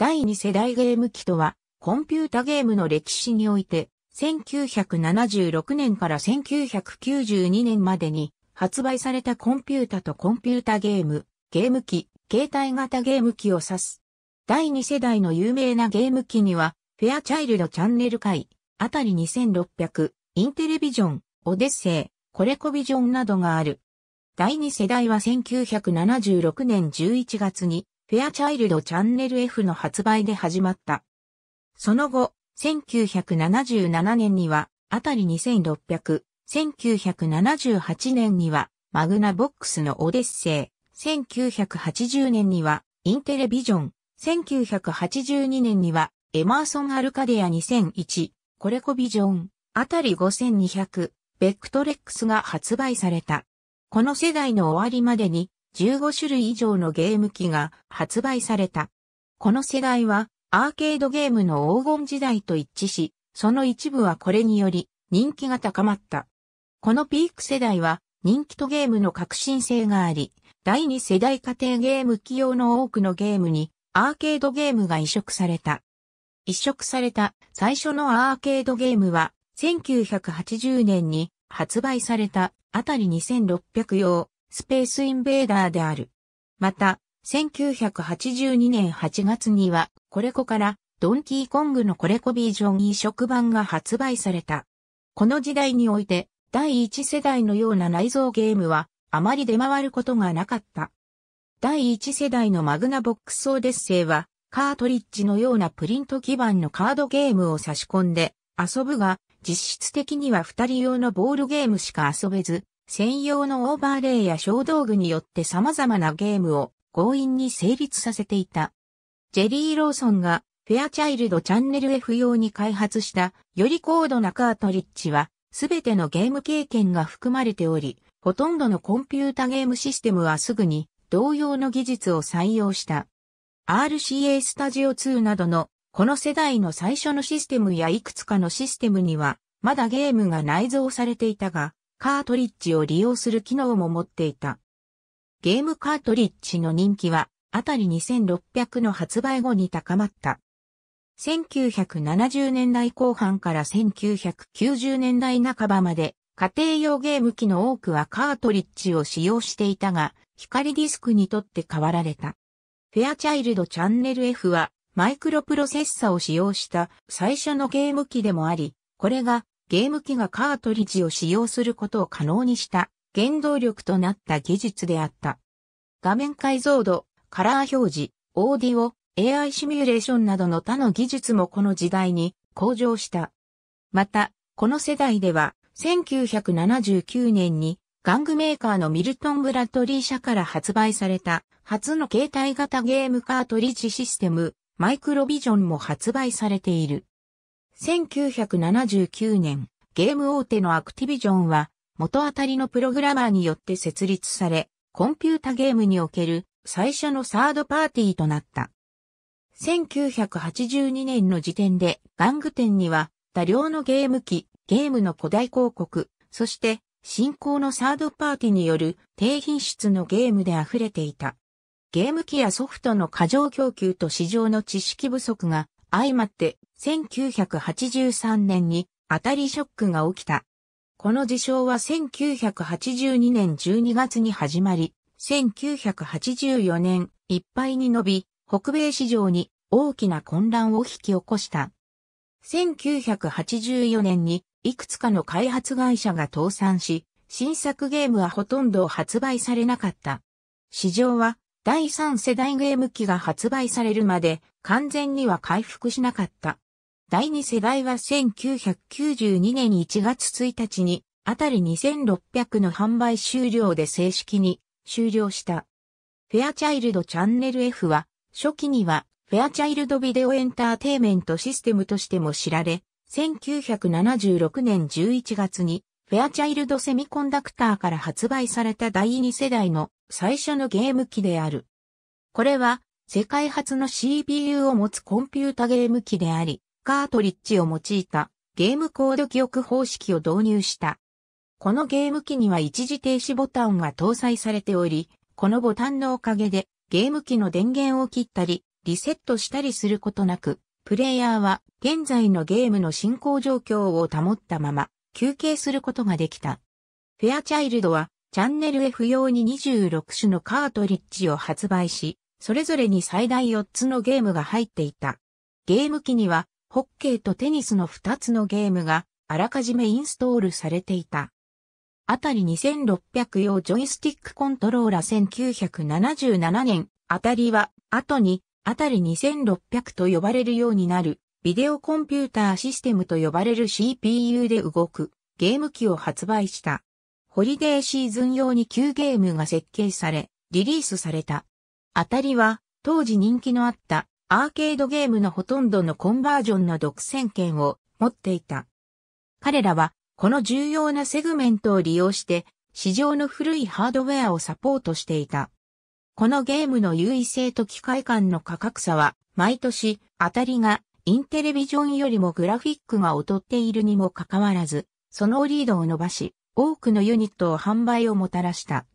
第2世代ゲーム機とは、コンピュータゲームの歴史において、1976年から1992年までに発売されたコンピュータとコンピュータゲーム、ゲーム機、携帯型ゲーム機を指す。第2世代の有名なゲーム機には、フェアチャイルドチャンネル界、あたり2600、インテレビジョン、オデッセイ、コレコビジョンなどがある。第2世代は1976年11月にフェアチャイルドチャンネル F の発売で始まった。その後、1977年には、あたり2600、1978年には、マグナボックスのオデッセイ、1980年には、インテレビジョン、1982年には、エマーソン・アルカディア2001、コレコビジョン、あたり5200、ベクトレックスが発売された。この世代の終わりまでに、15種類以上のゲーム機が発売された。この世代はアーケードゲームの黄金時代と一致し、その一部はこれにより人気が高まった。このピーク世代は人気とゲームの革新性があり、第二世代家庭ゲーム機用の多くのゲームにアーケードゲームが移植された。移植された最初のアーケードゲームは1980年に発売されたあたり2600用スペースインベーダーである。また、1982年8月には、コレコからドンキーコングのコレコビージョン移植版が発売された。この時代において、第一世代のような内蔵ゲームは、あまり出回ることがなかった。第一世代のマグナボックスオデッセイは、カートリッジのようなプリント基盤のカードゲームを差し込んで遊ぶが、実質的には二人用のボールゲームしか遊べず、専用のオーバーレイや小道具によって様々なゲームを強引に成立させていた。ジェリー・ローソンがフェアチャイルドチャンネル F 用に開発したより高度なカートリッジはすべてのゲーム経験が含まれており、ほとんどのコンピュータゲームシステムはすぐに同様の技術を採用した。RCA スタジオ2などのこの世代の最初のシステムやいくつかのシステムにはまだゲームが内蔵されていたが、カートリッジを利用する機能も持っていた。ゲームカートリッジの人気は、あたり2600の発売後に高まった。1970年代後半から1990年代半ばまで、家庭用ゲーム機の多くはカートリッジを使用していたが、光ディスクにとって変わられた。フェアチャイルドチャンネル F は、マイクロプロセッサを使用した最初のゲーム機でもあり、これがゲーム機がカートリッジを使用することを可能にした原動力となった技術であった。画面解像度、カラー表示、オーディオ、AI シミュレーションなどの他の技術もこの時代に向上した。また、この世代では、1979年に玩具メーカーのミルトン・ブラッドリー社から発売された初の携帯型ゲームカートリッジシステム、マイクロビジョンも発売されている。1979年、ゲーム大手のアクティビジョンは、元あたりのプログラマーによって設立され、コンピュータゲームにおける最初のサードパーティーとなった。1982年の時点で、玩具店には多量のゲーム機、ゲームの古代広告、そして新興のサードパーティーによる低品質のゲームで溢れていた。ゲーム機やソフトの過剰供給と市場の知識不足が相まって1983年に当たりショックが起きた。この事象は1982年12月に始まり、1984年いっぱいに伸び、北米市場に大きな混乱を引き起こした。1984年にいくつかの開発会社が倒産し、新作ゲームはほとんど発売されなかった。市場は第3世代ゲーム機が発売されるまで完全には回復しなかった。第2世代は1992年1月1日に、あたり2600の販売終了で正式に終了した。フェアチャイルドチャンネル F は、初期には、フェアチャイルドビデオエンターテイメントシステムとしても知られ、1976年11月に、フェアチャイルドセミコンダクターから発売された第2世代の最初のゲーム機である。これは、世界初の CPU を持つコンピュータゲーム機であり、カートリッジを用いたゲームコード記憶方式を導入した。このゲーム機には一時停止ボタンが搭載されており、このボタンのおかげでゲーム機の電源を切ったり、リセットしたりすることなく、プレイヤーは現在のゲームの進行状況を保ったまま休憩することができた。フェアチャイルドはチャンネル F 用に26種のカートリッジを発売し、それぞれに最大4つのゲームが入っていた。ゲーム機にはホッケーとテニスの2つのゲームがあらかじめインストールされていた。あたり2600用ジョイスティックコントローラ1977年、あたりは後にあたり2600と呼ばれるようになるビデオコンピューターシステムと呼ばれる CPU で動くゲーム機を発売した。ホリデーシーズン用に旧ゲームが設計され、リリースされた。あたりは当時人気のあったアーケードゲームのほとんどのコンバージョンの独占権を持っていた。彼らは、この重要なセグメントを利用して、市場の古いハードウェアをサポートしていた。このゲームの優位性と機械感の価格差は、毎年、当たりが、インテレビジョンよりもグラフィックが劣っているにもかかわらず、そのリードを伸ばし、多くのユニットを販売をもたらした。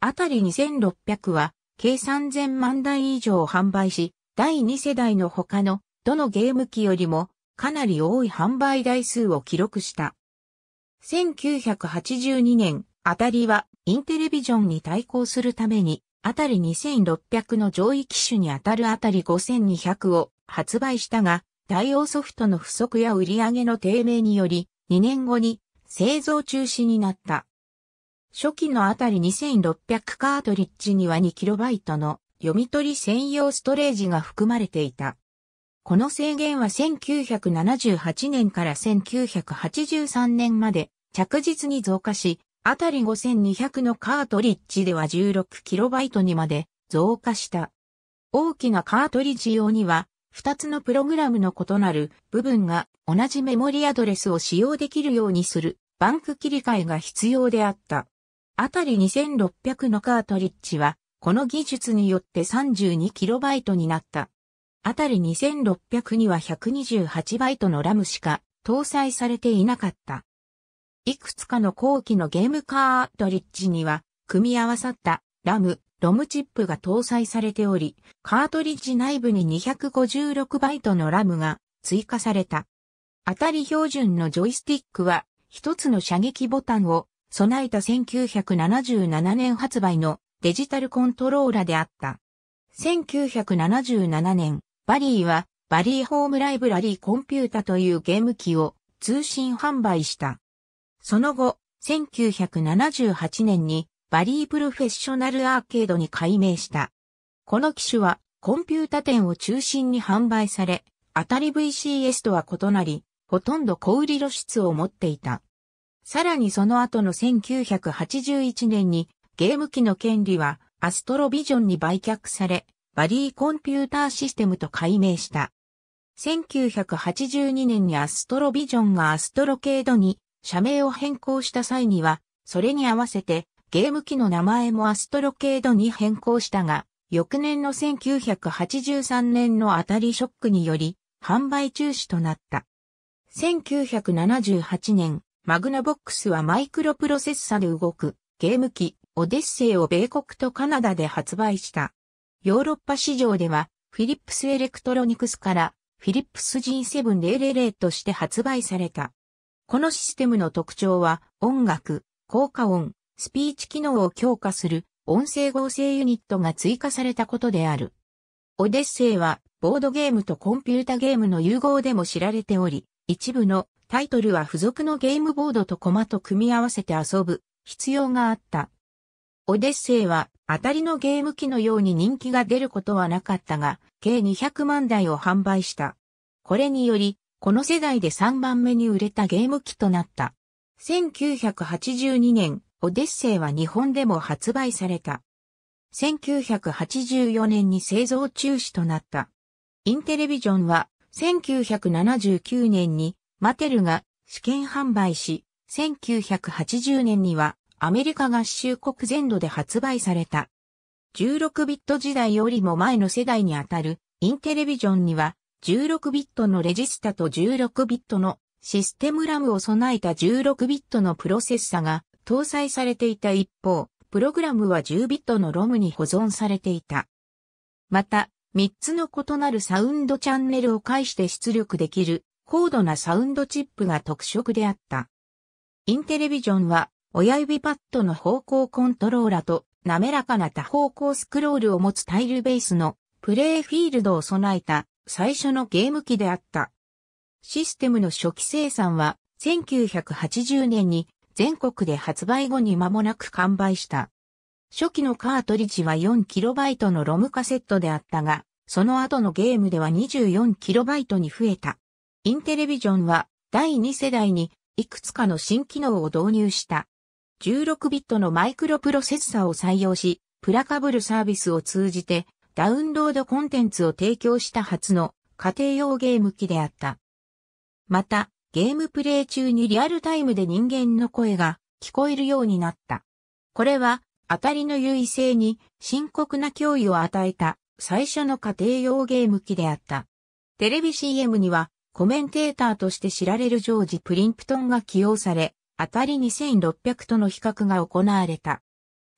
あたり2600は、計3000万台以上を販売し、第2世代の他のどのゲーム機よりもかなり多い販売台数を記録した。1982年、あたりはインテレビジョンに対抗するために、あたり2600の上位機種にあたるあたり5200を発売したが、対応ソフトの不足や売り上げの低迷により、2年後に製造中止になった。初期のあたり2600カートリッジには 2KB の読み取り専用ストレージが含まれていた。この制限は1978年から1983年まで着実に増加し、あたり5200のカートリッジでは 16KB にまで増加した。大きなカートリッジ用には、2つのプログラムの異なる部分が同じメモリアドレスを使用できるようにするバンク切り替えが必要であった。あたり2600のカートリッジはこの技術によって 32KB になった。あたり2600には 128B のラムしか搭載されていなかった。いくつかの後期のゲームカートリッジには組み合わさったラム、ロムチップが搭載されており、カートリッジ内部に 256B のラムが追加された。あたり標準のジョイスティックは一つの射撃ボタンを備えた1977年発売のデジタルコントローラであった。1977年、バリーはバリーホームライブラリーコンピュータというゲーム機を通信販売した。その後、1978年にバリープロフェッショナルアーケードに改名した。この機種はコンピュータ店を中心に販売され、当たり VCS とは異なり、ほとんど小売露出を持っていた。さらにその後の1981年にゲーム機の権利はアストロビジョンに売却され、バリーコンピューターシステムと改名した。1982年にアストロビジョンがアストロケードに社名を変更した際には、それに合わせてゲーム機の名前もアストロケードに変更したが、翌年の1983年の当たりショックにより、販売中止となった。1978年、マグナボックスはマイクロプロセッサで動くゲーム機オデッセイを米国とカナダで発売した。ヨーロッパ市場では、フィリップスエレクトロニクスからフィリップス G7000 として発売された。このシステムの特徴は、音楽、効果音、スピーチ機能を強化する音声合成ユニットが追加されたことである。オデッセイは、ボードゲームとコンピュータゲームの融合でも知られており、一部のタイトルは付属のゲームボードとコマと組み合わせて遊ぶ必要があったオデッセイは当たりのゲーム機のように人気が出ることはなかったが、計200万台を販売した。これにより、この世代で3番目に売れたゲーム機となった。1982年、オデッセイは日本でも発売された。1984年に製造中止となった。インテレビジョンは1979年にマテルが試験販売し、1980年にはアメリカ合衆国全土で発売された。16ビット時代よりも前の世代にあたるインテレビジョンには16ビットのレジスタと16ビットのシステムラムを備えた16ビットのプロセッサが搭載されていた一方、プログラムは10ビットのロムに保存されていた。また、3つの異なるサウンドチャンネルを介して出力できる高度なサウンドチップが特色であった。インテレビジョンは親指パッドの方向コントローラと滑らかな多方向スクロールを持つタイルベースのプレイフィールドを備えた最初のゲーム機であった。システムの初期生産は1980年に全国で発売後に間もなく完売した。初期のカートリッジは 4KB のロムカセットであったが、その後のゲームでは 24KB に増えた。インテレビジョンは第2世代にいくつかの新機能を導入した。16ビットのマイクロプロセッサを採用し、プラカブルサービスを通じてダウンロードコンテンツを提供した初の家庭用ゲーム機であった。また、ゲームプレイ中にリアルタイムで人間の声が聞こえるようになった。これは、当たりの優位性に深刻な脅威を与えた最初の家庭用ゲーム機であった。テレビ CM にはコメンテーターとして知られるジョージ・プリンプトンが起用され、当たり2600との比較が行われた。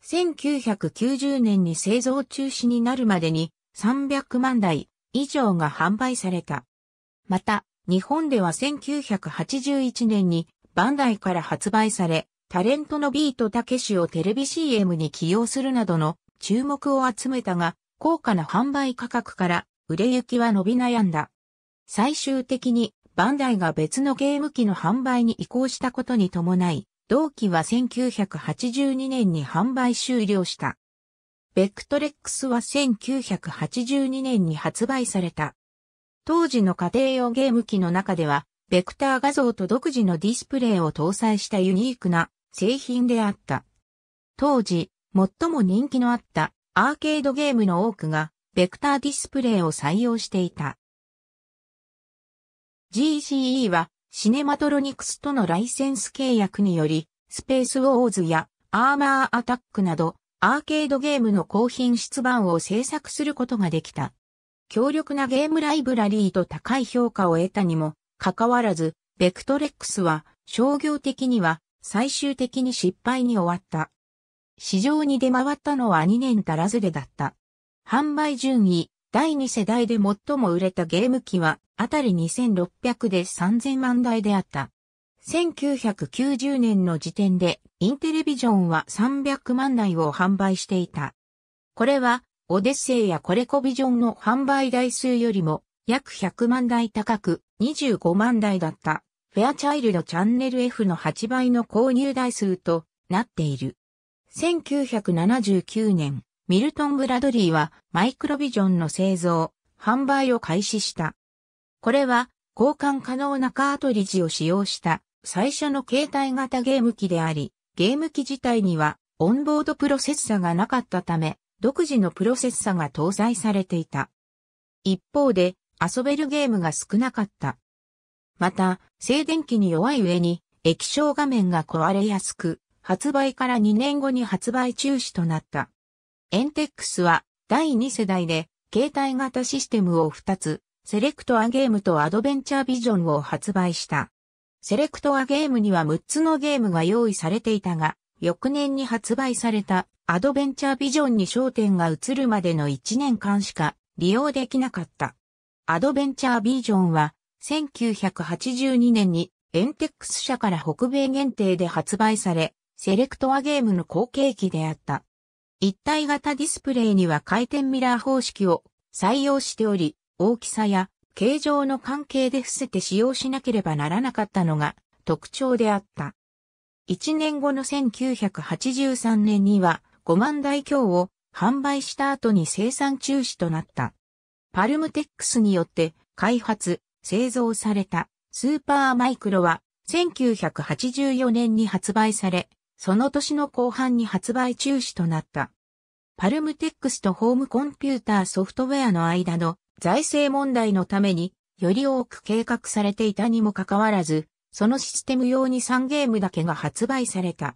1990年に製造中止になるまでに300万台以上が販売された。また、日本では1981年にバンダイから発売され、タレントのビートたけしをテレビ CM に起用するなどの注目を集めたが、高価な販売価格から売れ行きは伸び悩んだ。最終的にバンダイが別のゲーム機の販売に移行したことに伴い、同期は1982年に販売終了した。ベクトレックスは1982年に発売された。当時の家庭用ゲーム機の中では、ベクター画像と独自のディスプレイを搭載したユニークな製品であった。当時、最も人気のあったアーケードゲームの多くが、ベクターディスプレイを採用していた。GCE はシネマトロニクスとのライセンス契約により、スペースウォーズやアーマーアタックなどアーケードゲームの高品質版を制作することができた。強力なゲームライブラリーと高い評価を得たにもかかわらず、ベクトレックスは商業的には最終的に失敗に終わった。市場に出回ったのは2年足らずでだった。販売順位第2世代で最も売れたゲーム機は、あたり2600で3000万台であった。1990年の時点で、インテレビジョンは300万台を販売していた。これは、オデッセイやコレコビジョンの販売台数よりも、約100万台高く、25万台だった。フェアチャイルドチャンネル F の8倍の購入台数となっている。1979年、ミルトン・ブラドリーはマイクロビジョンの製造、販売を開始した。これは交換可能なカートリッジを使用した最初の携帯型ゲーム機であり、ゲーム機自体にはオンボードプロセッサがなかったため、独自のプロセッサが搭載されていた。一方で遊べるゲームが少なかった。また、静電気に弱い上に液晶画面が壊れやすく、発売から2年後に発売中止となった。エンテックスは第2世代で携帯型システムを2つ、セレクトアゲームとアドベンチャービジョンを発売した。セレクトアゲームには6つのゲームが用意されていたが、翌年に発売されたアドベンチャービジョンに焦点が移るまでの1年間しか利用できなかった。アドベンチャービジョンは1982年にエンテックス社から北米限定で発売され、セレクトアゲームの後継機であった。一体型ディスプレイには回転ミラー方式を採用しており、大きさや形状の関係で伏せて使用しなければならなかったのが特徴であった。1年後の1983年には5万台強を販売した後に生産中止となった。パルムテックスによって開発、製造されたスーパーマイクロは1984年に発売され、その年の後半に発売中止となった。パルムテックスとホームコンピューターソフトウェアの間の財政問題のためにより多く計画されていたにもかかわらず、そのシステム用に3ゲームだけが発売された。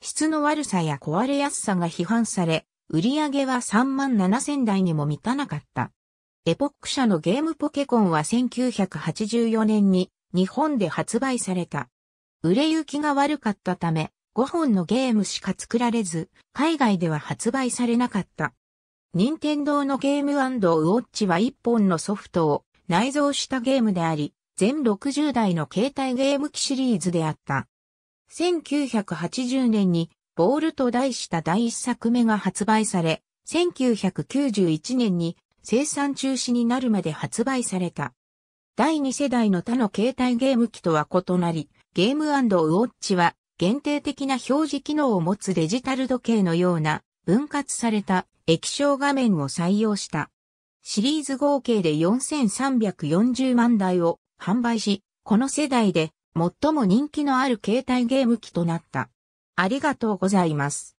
質の悪さや壊れやすさが批判され、売り上げは3万7000台にも満たなかった。エポック社のゲームポケコンは1984年に日本で発売された。売れ行きが悪かったため、5本のゲームしか作られず、海外では発売されなかった。任天堂のゲームウォッチは1本のソフトを内蔵したゲームであり、全60台の携帯ゲーム機シリーズであった。1980年に、ボールと題した第1作目が発売され、1991年に生産中止になるまで発売された。第2世代の他の携帯ゲーム機とは異なり、ゲームウォッチは限定的な表示機能を持つデジタル時計のような分割された液晶画面を採用した。シリーズ合計で4340万台を販売し、この世代で最も人気のある携帯ゲーム機となった。ありがとうございます。